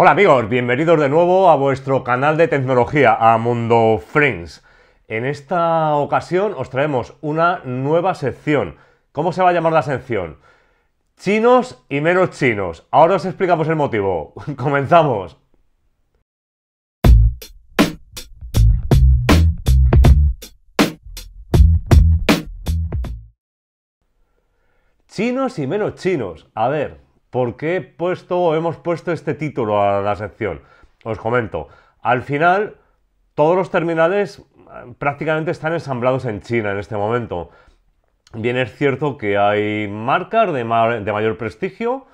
Hola amigos, bienvenidos de nuevo a vuestro canal de tecnología, a Mundo Friends. En esta ocasión os traemos una nueva sección. ¿Cómo se va a llamar la sección? Chinos y menos chinos. Ahora os explicamos el motivo. Comenzamos. Chinos y menos chinos. A ver, ¿Por qué hemos puesto este título a la sección? Os comento. Al final, todos los terminales eh, prácticamente están ensamblados en China en este momento. Bien es cierto que hay marcas de, de mayor prestigio,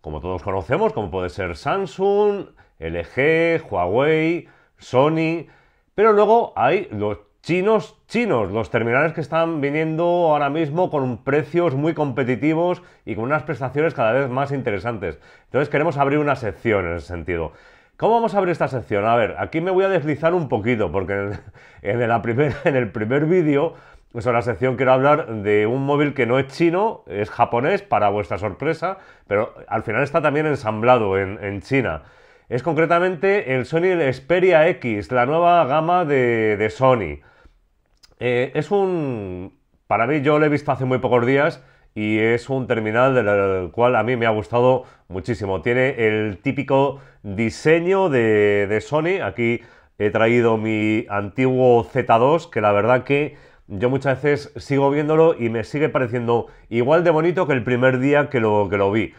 como todos conocemos, como puede ser Samsung, LG, Huawei, Sony, pero luego hay los chinos chinos, los terminales que están viniendo ahora mismo con precios muy competitivos y con unas prestaciones cada vez más interesantes. Entonces queremos abrir una sección en ese sentido. ¿Cómo vamos a abrir esta sección? A ver, aquí me voy a deslizar un poquito porque en el, primer, en el primer vídeo pues en la sección quiero hablar de un móvil que no es chino, es japonés, para vuestra sorpresa, pero al final está también ensamblado en, China. Es concretamente el Sony Xperia X, la nueva gama de, de Sony. Eh, es un... Para mí, yo lo he visto hace muy pocos días y es un terminal del cual a mí me ha gustado muchísimo. Tiene el típico diseño de, Sony. Aquí he traído mi antiguo Z2, que la verdad que yo muchas veces sigo viéndolo y me sigue pareciendo igual de bonito que el primer día que lo, lo vi.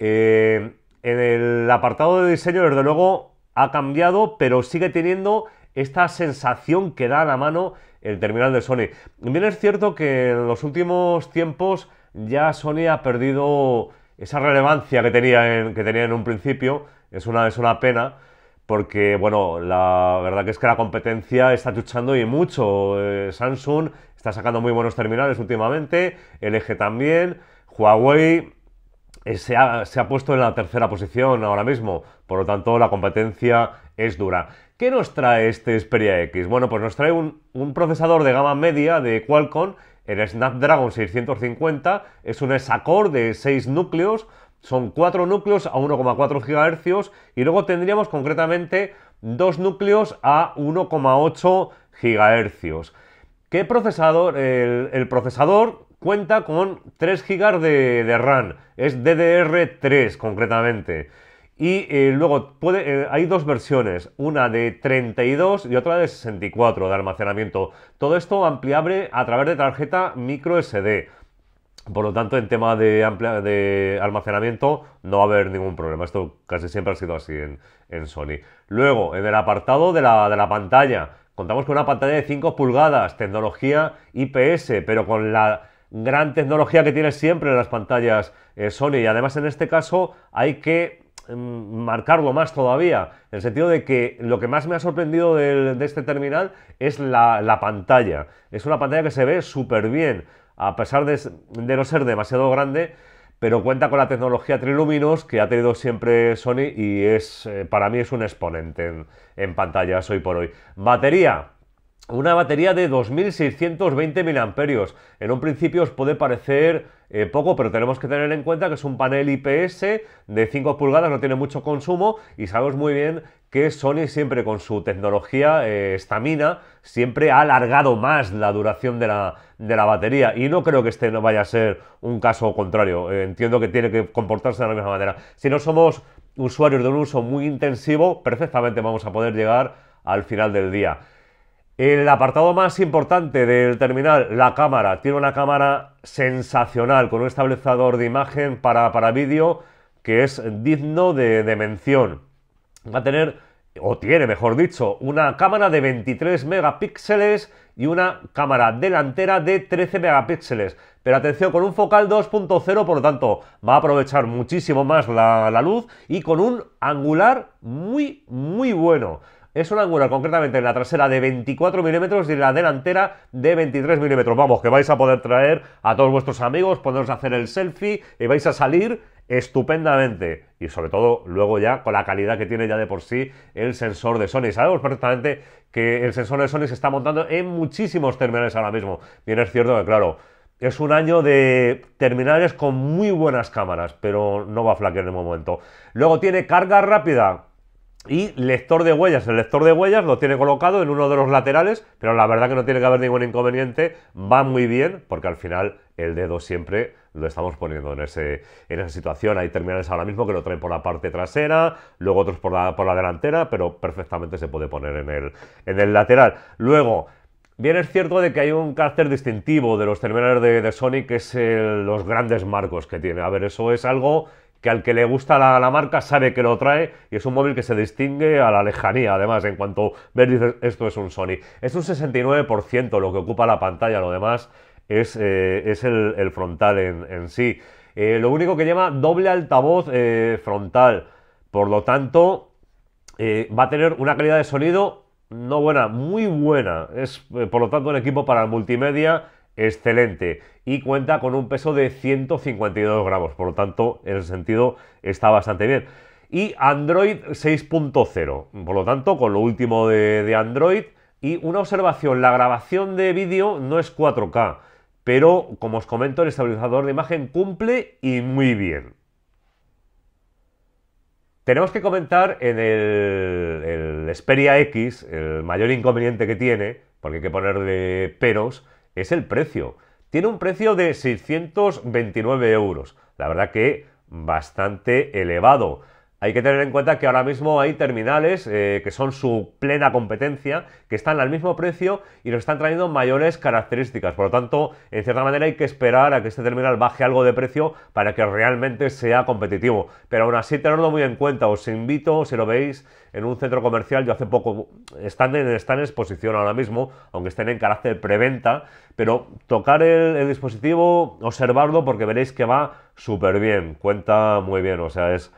Eh, en el apartado de diseño, desde luego, ha cambiado, pero sigue teniendo esta sensación que da a la mano el terminal de Sony. Bien es cierto que en los últimos tiempos ya Sony ha perdido esa relevancia que tenía en, que tenía en un principio, es una, pena, porque bueno, la verdad que es que la competencia está luchando y mucho. Eh, Samsung está sacando muy buenos terminales últimamente, LG también, Huawei eh, se se ha, puesto en la tercera posición ahora mismo, por lo tanto la competencia es dura. ¿Qué nos trae este Xperia X? Bueno, pues nos trae un, procesador de gama media de Qualcomm, el Snapdragon 650, es un S-Core de 6 núcleos, son 4 núcleos a 1,4 GHz y luego tendríamos concretamente 2 núcleos a 1,8 GHz. ¿Qué procesador? El, procesador cuenta con 3 GB de, de RAM, es DDR3 concretamente. Y eh, luego puede, eh, hay dos versiones, una de 32 y otra de 64 de almacenamiento. Todo esto ampliable a través de tarjeta micro SD. Por lo tanto, en tema de, de almacenamiento no va a haber ningún problema. Esto casi siempre ha sido así en, Sony. Luego, en el apartado de la, pantalla, contamos con una pantalla de 5 pulgadas, tecnología IPS, pero con la gran tecnología que tiene siempre las pantallas eh, Sony. Y además, en este caso, hay que marcarlo más todavía, en el sentido de que lo que más me ha sorprendido de, este terminal es la, pantalla. Es una pantalla que se ve súper bien, a pesar de, no ser demasiado grande, pero cuenta con la tecnología Triluminos que ha tenido siempre Sony y es, eh, para mí es un exponente en pantallas hoy por hoy. Batería, una batería de 2.620 mAh. En un principio os puede parecer eh, poco, pero tenemos que tener en cuenta que es un panel IPS de 5 pulgadas, no tiene mucho consumo y sabemos muy bien que Sony siempre con su tecnología eh, estamina siempre ha alargado más la duración de la, de la, batería y no creo que este no vaya a ser un caso contrario. Eh, entiendo que tiene que comportarse de la misma manera. Si no somos usuarios de un uso muy intensivo, perfectamente vamos a poder llegar al final del día. El apartado más importante del terminal, la cámara. Tiene una cámara sensacional con un establezador de imagen para, vídeo que es digno de, mención. Va a tener, o tiene mejor dicho, una cámara de 23 megapíxeles y una cámara delantera de 13 megapíxeles. Pero atención, con un focal 2.0, por lo tanto, va a aprovechar muchísimo más la luz y con un angular muy, muy bueno es una angular concretamente en la trasera de 24 milímetros y en la delantera de 23 milímetros. Vamos, que vais a poder traer a todos vuestros amigos, poneros a hacer el selfie y vais a salir estupendamente y sobre todo luego ya con la calidad que tiene ya de por sí el sensor de Sony. Sabemos perfectamente que el sensor de Sony se está montando en muchísimos terminales ahora mismo. Bien es cierto que claro, es un año de terminales con muy buenas cámaras, pero no va a flaquear en el momento. Luego tiene carga rápida, y lector de huellas. El lector de huellas lo tiene colocado en uno de los laterales, pero la verdad que no tiene que haber ningún inconveniente. Va muy bien, porque al final el dedo siempre lo estamos poniendo en, ese, en esa situación. Hay terminales ahora mismo que lo traen por la parte trasera, luego otros por la, por la delantera, pero perfectamente se puede poner en el, en el lateral. Luego, Bien es cierto de que hay un carácter distintivo de los terminales de, Sonic, Sony, que es los grandes marcos que tiene. A ver, eso es algo que al que le gusta la, marca sabe que lo trae y es un móvil que se distingue a la lejanía. Además, en cuanto ver, dices, esto es un Sony. Es un 69% lo que ocupa la pantalla, lo demás es, eh, es el, frontal en, sí. Eh, lo único que lleva doble altavoz eh, frontal, por lo tanto, va a tener una calidad de sonido no buena, muy buena. Es, por lo tanto, un equipo para multimedia excelente y cuenta con un peso de 152 gramos, por lo tanto, en el sentido está bastante bien. Y Android 6.0, por lo tanto, con lo último de, Android. Y una observación, la grabación de vídeo no es 4K, pero como os comento, el estabilizador de imagen cumple y muy bien. Tenemos que comentar en el, el Xperia X, el mayor inconveniente que tiene, porque hay que ponerle peros, es el precio. Tiene un precio de 629 euros. La verdad que bastante elevado. Hay que tener en cuenta que ahora mismo hay terminales eh, que son su plena competencia, que están al mismo precio y nos están trayendo mayores características. Por lo tanto, en cierta manera hay que esperar a que este terminal baje algo de precio para que realmente sea competitivo. Pero aún así, tenerlo muy en cuenta. Os invito, si lo veis en un centro comercial, yo hace poco, están en, exposición ahora mismo, aunque estén en carácter preventa, pero tocar el, el dispositivo, observarlo, porque veréis que va súper bien, cuenta muy bien, o sea, es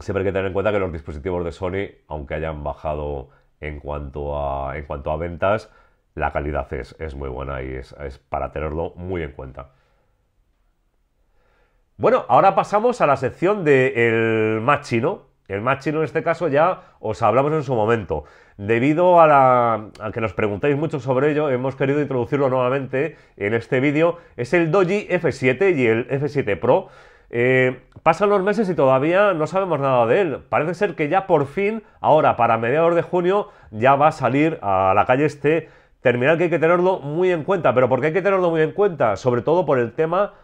siempre hay que tener en cuenta que los dispositivos de Sony, aunque hayan bajado en cuanto a, en cuanto a ventas, la calidad es, es muy buena y es, para tenerlo muy en cuenta. Bueno, ahora pasamos a la sección del de más chino. El más chino en este caso ya os hablamos en su momento. Debido a, la, que nos preguntáis mucho sobre ello, hemos querido introducirlo nuevamente en este vídeo. Es el Doji F7 y el F7 Pro. Eh, pasan los meses y todavía no sabemos nada de él. Parece ser que ya por fin, ahora para mediados de junio, ya va a salir a la calle este terminal que hay que tenerlo muy en cuenta. ¿Pero por qué hay que tenerlo muy en cuenta? Sobre todo por el tema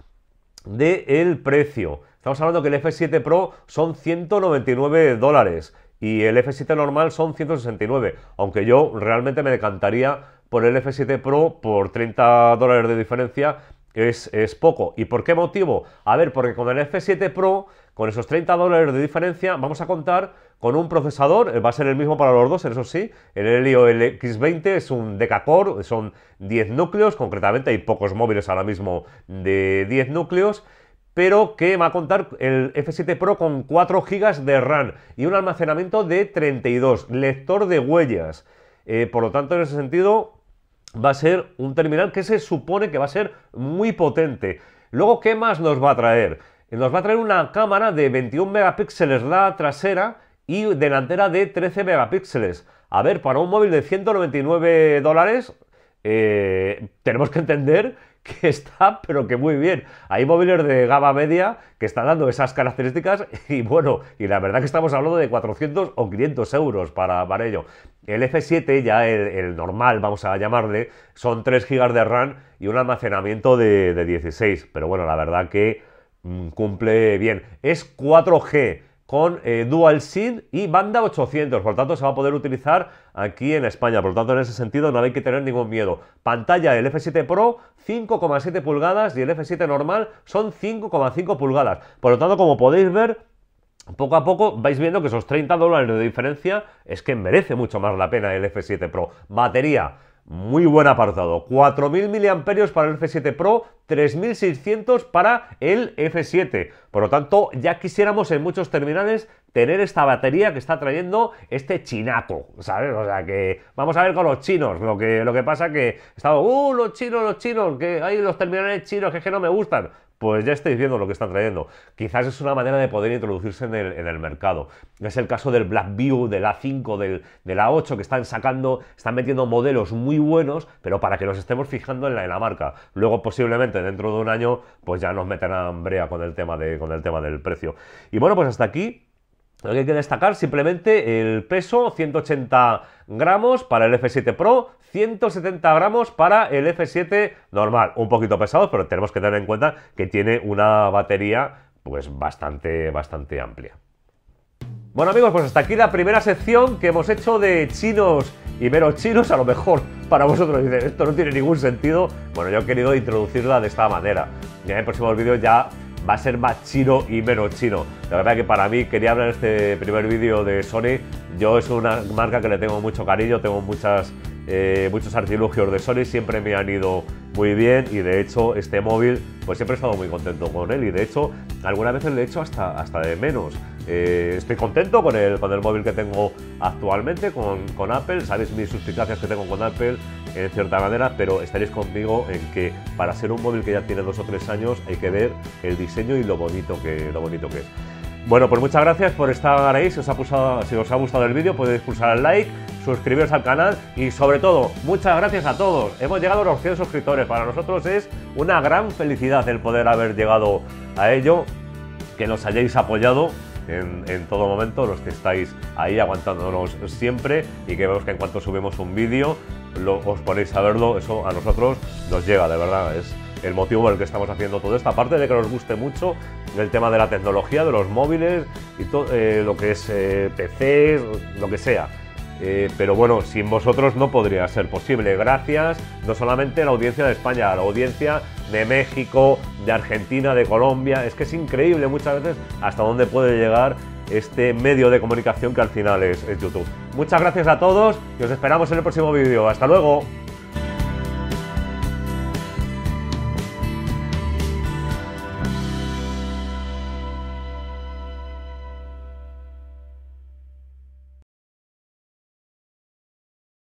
del el precio. Estamos hablando que el F7 Pro son 199 dólares y el F7 normal son 169, aunque yo realmente me decantaría por el F7 Pro por 30 dólares de diferencia es, poco. ¿Y por qué motivo? A ver, porque con el F7 Pro, con esos 30 dólares de diferencia, vamos a contar con un procesador, eh, va a ser el mismo para los dos, eso sí, el Helio x 20 es un decacore, son 10 núcleos, concretamente hay pocos móviles ahora mismo de 10 núcleos, pero que va a contar el F7 Pro con 4 GB de RAM y un almacenamiento de 32, lector de huellas. Eh, por lo tanto, en ese sentido, va a ser un terminal que se supone que va a ser muy potente. Luego, ¿qué más nos va a traer? Nos va a traer una cámara de 21 megapíxeles la trasera y delantera de 13 megapíxeles. A ver, para un móvil de 199 dólares, eh, tenemos que entender que está, pero que muy bien. Hay móviles de gama media que están dando esas características y bueno, y la verdad que estamos hablando de 400 o 500 euros para, para ello. El F7, ya el, normal, vamos a llamarle, son 3 GB de RAM y un almacenamiento de, 16, pero bueno, la verdad que mm, cumple bien. Es 4G con eh, Dual SIM y banda 800, por lo tanto se va a poder utilizar aquí en España, por lo tanto en ese sentido no hay que tener ningún miedo. Pantalla el F7 Pro 5,7 pulgadas y el F7 normal son 5,5 pulgadas, por lo tanto como podéis ver poco a poco vais viendo que esos 30 dólares de diferencia es que merece mucho más la pena el F7 Pro. Batería muy buen apartado. 4.000 mAh para el F7 Pro, 3.600 para el F7. Por lo tanto, ya quisiéramos en muchos terminales tener esta batería que está trayendo este chinaco, ¿sabes? O sea, que vamos a ver con los chinos. Lo que, lo que pasa que estamos, ¡uh, los chinos, los chinos! Que hay los terminales chinos que, es que no me gustan pues ya estáis viendo lo que están trayendo. Quizás es una manera de poder introducirse en el, mercado. Es el caso del Blackview, del A5, del, A8, que están sacando, están metiendo modelos muy buenos, pero para que nos estemos fijando en la, la marca. Luego, posiblemente, dentro de un año, pues ya nos meterán brea con el tema, con el tema del precio. Y bueno, pues hasta aquí lo que hay que destacar simplemente el peso, 180 gramos para el F7 Pro, 170 gramos para el F7 normal. Un poquito pesado, pero tenemos que tener en cuenta que tiene una batería pues bastante, bastante amplia. Bueno amigos, pues hasta aquí la primera sección que hemos hecho de chinos y meros chinos, a lo mejor para vosotros dicen, esto no tiene ningún sentido. Bueno, yo he querido introducirla de esta manera. Ya en próximo vídeo ya va a ser más chino y menos chino. La verdad que para mí quería hablar en este primer vídeo de Sony. Yo es una marca que le tengo mucho cariño, tengo muchas, eh, muchos artilugios de Sony, siempre me han ido muy bien y de hecho este móvil pues siempre he estado muy contento con él y de hecho algunas veces le he hecho hasta, hasta de menos. Eh, estoy contento con el, con el móvil que tengo actualmente, con, con Apple, sabéis mis suspicacias que tengo con Apple, en cierta manera, pero estaréis conmigo en que para ser un móvil que ya tiene dos o tres años hay que ver el diseño y lo bonito que, lo bonito que es. Bueno, pues muchas gracias por estar ahí. Si os ha, si os ha gustado el vídeo, podéis pulsar al like, suscribiros al canal y sobre todo, muchas gracias a todos. Hemos llegado a los 100 suscriptores. Para nosotros es una gran felicidad el poder haber llegado a ello, que nos hayáis apoyado en, todo momento, los que estáis ahí aguantándonos siempre y que vemos que en cuanto subimos un vídeo os ponéis a verlo, eso a nosotros nos llega, de verdad, es el motivo por el que estamos haciendo todo esto, aparte de que nos guste mucho el tema de la tecnología, de los móviles y todo eh, lo que es eh, PC, lo que sea. Eh, pero bueno, sin vosotros no podría ser posible. Gracias no solamente a la audiencia de España, a la audiencia de México, de Argentina, de Colombia. Es que es increíble muchas veces hasta dónde puede llegar este medio de comunicación que al final es, YouTube. Muchas gracias a todos y os esperamos en el próximo vídeo. Hasta luego.